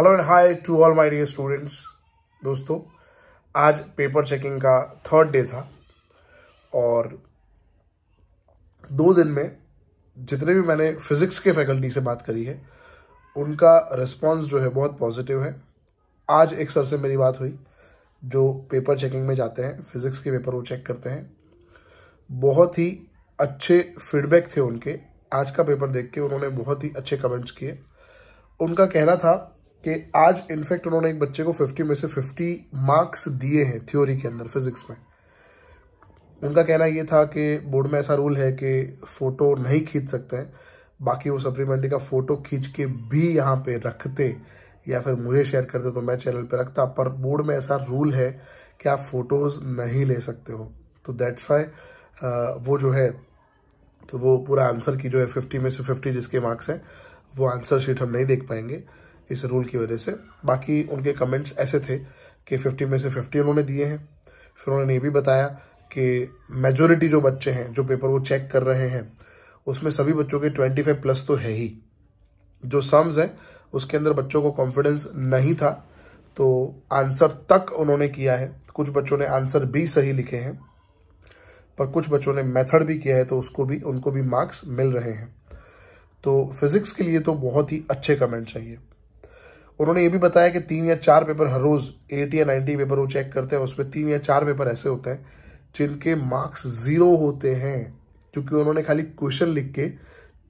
hello and hi to all my dear students दोस्तों आज paper checking का third day था और दो दिन में जितने भी मैंने फिजिक्स के फैकल्टी से बात करी है उनका रिस्पांस जो है बहुत पॉजिटिव है आज एक सर से मेरी बात हुई जो पेपर चेकिंग में जाते हैं फिजिक्स के पेपर वो चेक करते हैं बहुत ही अच्छे फीडबैक थे उनके आज का पेपर देख के उन्होंने बहुत ही अच्छे कमेंट्स किए उनका कहना था कि आज इनफेक्ट उन्होंने एक बच्चे को 50 में से 50 मार्क्स दिए हैं थ्योरी के अंदर फिजिक्स में उनका कहना यह था कि बोर्ड में ऐसा रूल है कि फोटो नहीं खींच सकते हैं बाकी वो सप्लीमेंट्री का फोटो खींच के भी यहाँ पे रखते या फिर मुझे शेयर करते तो मैं चैनल पे रखता पर बोर्ड में ऐसा रूल है कि आप फोटोज नहीं ले सकते हो तो दैट्स वाई uh, वो जो है तो वो पूरा आंसर की जो है फिफ्टी में से फिफ्टी जिसके मार्क्स हैं वो आंसर शीट हम नहीं देख पाएंगे इस रूल की वजह से बाकी उनके कमेंट्स ऐसे थे कि 50 में से 50 उन्होंने दिए हैं फिर उन्होंने ये भी बताया कि मेजोरिटी जो बच्चे हैं जो पेपर वो चेक कर रहे हैं उसमें सभी बच्चों के 25 प्लस तो है ही जो सम्स हैं उसके अंदर बच्चों को कॉन्फिडेंस नहीं था तो आंसर तक उन्होंने किया है कुछ बच्चों ने आंसर भी सही लिखे हैं पर कुछ बच्चों ने मेथड भी किया है तो उसको भी उनको भी मार्क्स मिल रहे हैं तो फिजिक्स के लिए तो बहुत ही अच्छे कमेंट्स चाहिए उन्होंने ये भी बताया कि तीन या चार पेपर हर रोज एटी या नाइन्टी पेपर वो चेक करते हैं उसमें तीन या चार पेपर ऐसे होते हैं जिनके मार्क्स जीरो होते हैं क्योंकि उन्होंने खाली क्वेश्चन लिख के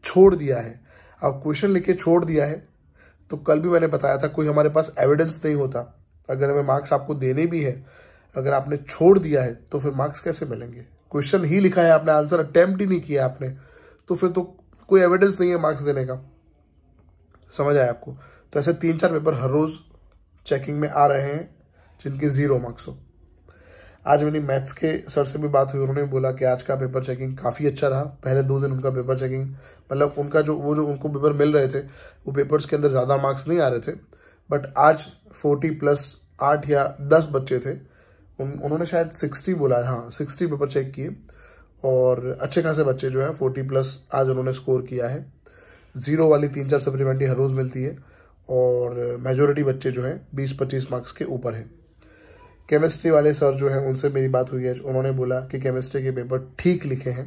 छोड़ दिया है अब क्वेश्चन लिख के छोड़ दिया है तो कल भी मैंने बताया था कोई हमारे पास एविडेंस नहीं होता अगर हमें मार्क्स आपको देने भी है अगर आपने छोड़ दिया है तो फिर मार्क्स कैसे मिलेंगे क्वेश्चन ही लिखा है आपने आंसर अटेम्प्ट ही नहीं किया आपने तो फिर तो कोई एविडेंस नहीं है मार्क्स देने का समझ आया आपको तो ऐसे तीन चार पेपर हर रोज चेकिंग में आ रहे हैं जिनके ज़ीरो मार्क्स हो आज मेरी मैथ्स के सर से भी बात हुई उन्होंने बोला कि आज का पेपर चेकिंग काफ़ी अच्छा रहा पहले दो दिन उनका पेपर चेकिंग मतलब उनका जो वो जो उनको पेपर मिल रहे थे वो पेपर्स के अंदर ज़्यादा मार्क्स नहीं आ रहे थे बट आज फोर्टी प्लस आठ या दस बच्चे थे उन उन्होंने शायद सिक्सटी बोला हाँ सिक्सटी पेपर चेक किए और अच्छे खासे बच्चे जो है फोर्टी प्लस आज उन्होंने स्कोर किया है ज़ीरो वाली तीन चार सप्लीमेंट्री हर रोज़ मिलती है और मेजोरिटी बच्चे जो हैं बीस पच्चीस मार्क्स के ऊपर हैं केमिस्ट्री वाले सर जो हैं उनसे मेरी बात हुई है उन्होंने बोला कि केमिस्ट्री के पेपर ठीक लिखे हैं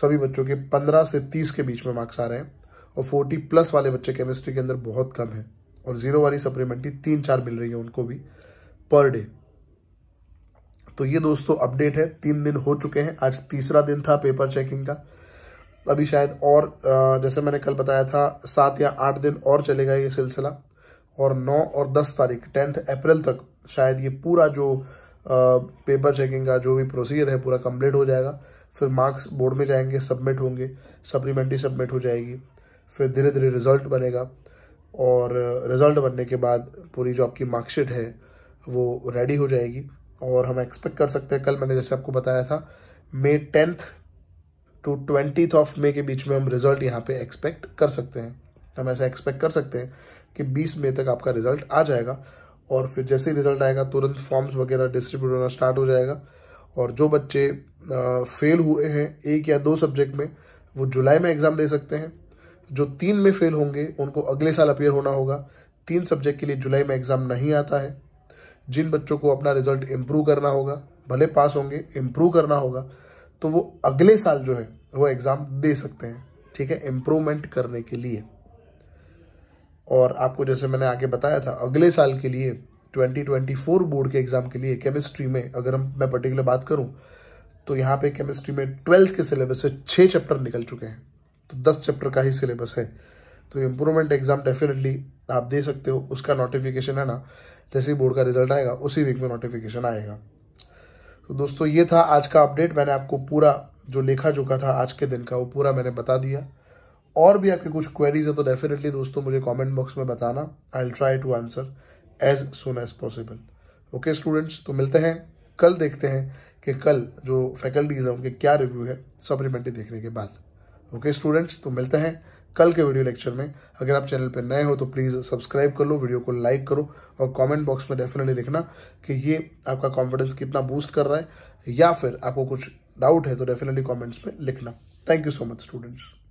सभी बच्चों के पंद्रह से तीस के बीच में मार्क्स आ रहे हैं और फोर्टी प्लस वाले बच्चे केमिस्ट्री के अंदर बहुत कम हैं और जीरो वाली सप्लीमेंट्री तीन चार मिल रही है उनको भी पर डे तो ये दोस्तों अपडेट है तीन दिन हो चुके हैं आज तीसरा दिन था पेपर चेकिंग का अभी शायद और जैसे मैंने कल बताया था सात या आठ दिन और चलेगा ये सिलसिला और नौ और दस तारीख टेंथ अप्रैल तक शायद ये पूरा जो पेपर चेकिंग का जो भी प्रोसीजर है पूरा कंप्लीट हो जाएगा फिर मार्क्स बोर्ड में जाएंगे सबमिट होंगे सप्लीमेंट्री सबमिट हो जाएगी फिर धीरे धीरे रिजल्ट बनेगा और रिजल्ट बनने के बाद पूरी जो आपकी मार्कशीट है वो रेडी हो जाएगी और हम एक्सपेक्ट कर सकते हैं कल मैंने जैसे आपको बताया था May tenth to twenty of May के बीच में हम रिजल्ट यहाँ पे एक्सपेक्ट कर सकते हैं हम ऐसा एक्सपेक्ट कर सकते हैं कि बीस मई तक आपका रिजल्ट आ जाएगा और फिर जैसे ही रिजल्ट आएगा तुरंत फॉर्म्स वगैरह डिस्ट्रीब्यूट होना स्टार्ट हो जाएगा और जो बच्चे फेल हुए हैं एक या दो सब्जेक्ट में वो जुलाई में एग्ज़ाम दे सकते हैं जो तीन में फेल होंगे उनको अगले साल अपेयर होना होगा तीन सब्जेक्ट के लिए जुलाई में एग्ज़ाम नहीं आता है जिन बच्चों को अपना रिजल्ट इम्प्रूव करना होगा भले पास होंगे इम्प्रूव करना होगा तो वो अगले साल जो है वो एग्ज़ाम दे सकते हैं ठीक है इम्प्रूवमेंट करने के लिए और आपको जैसे मैंने आगे बताया था अगले साल के लिए 2024 बोर्ड के एग्ज़ाम के लिए केमिस्ट्री में अगर हम मैं पर्टिकुलर बात करूं तो यहाँ पे केमिस्ट्री में ट्वेल्थ के सिलेबस से छः चैप्टर निकल चुके हैं तो दस चैप्टर का ही सिलेबस है तो इम्प्रूवमेंट एग्ज़ाम डेफिनेटली आप दे सकते हो उसका नोटिफिकेशन है ना जैसे ही बोर्ड का रिजल्ट आएगा उसी वीक में नोटिफिकेशन आएगा तो दोस्तों ये था आज का अपडेट मैंने आपको पूरा जो लेखा चुका था आज के दिन का वो पूरा मैंने बता दिया और भी आपकी कुछ क्वेरीज है तो डेफिनेटली दोस्तों मुझे कमेंट बॉक्स में बताना I try to answer as soon as possible okay students तो मिलते हैं कल देखते हैं कि कल जो फैकल्टीज हैं उनके क्या रिव्यू है सप्लीमेंट्री देखने के बाद ओके स्टूडेंट्स तो मिलते हैं कल के वीडियो लेक्चर में अगर आप चैनल पर नए हो तो प्लीज़ सब्सक्राइब कर लो वीडियो को लाइक करो और कमेंट बॉक्स में डेफिनेटली लिखना कि ये आपका कॉन्फिडेंस कितना बूस्ट कर रहा है या फिर आपको कुछ डाउट है तो डेफिनेटली कॉमेंट्स में लिखना thank you so much students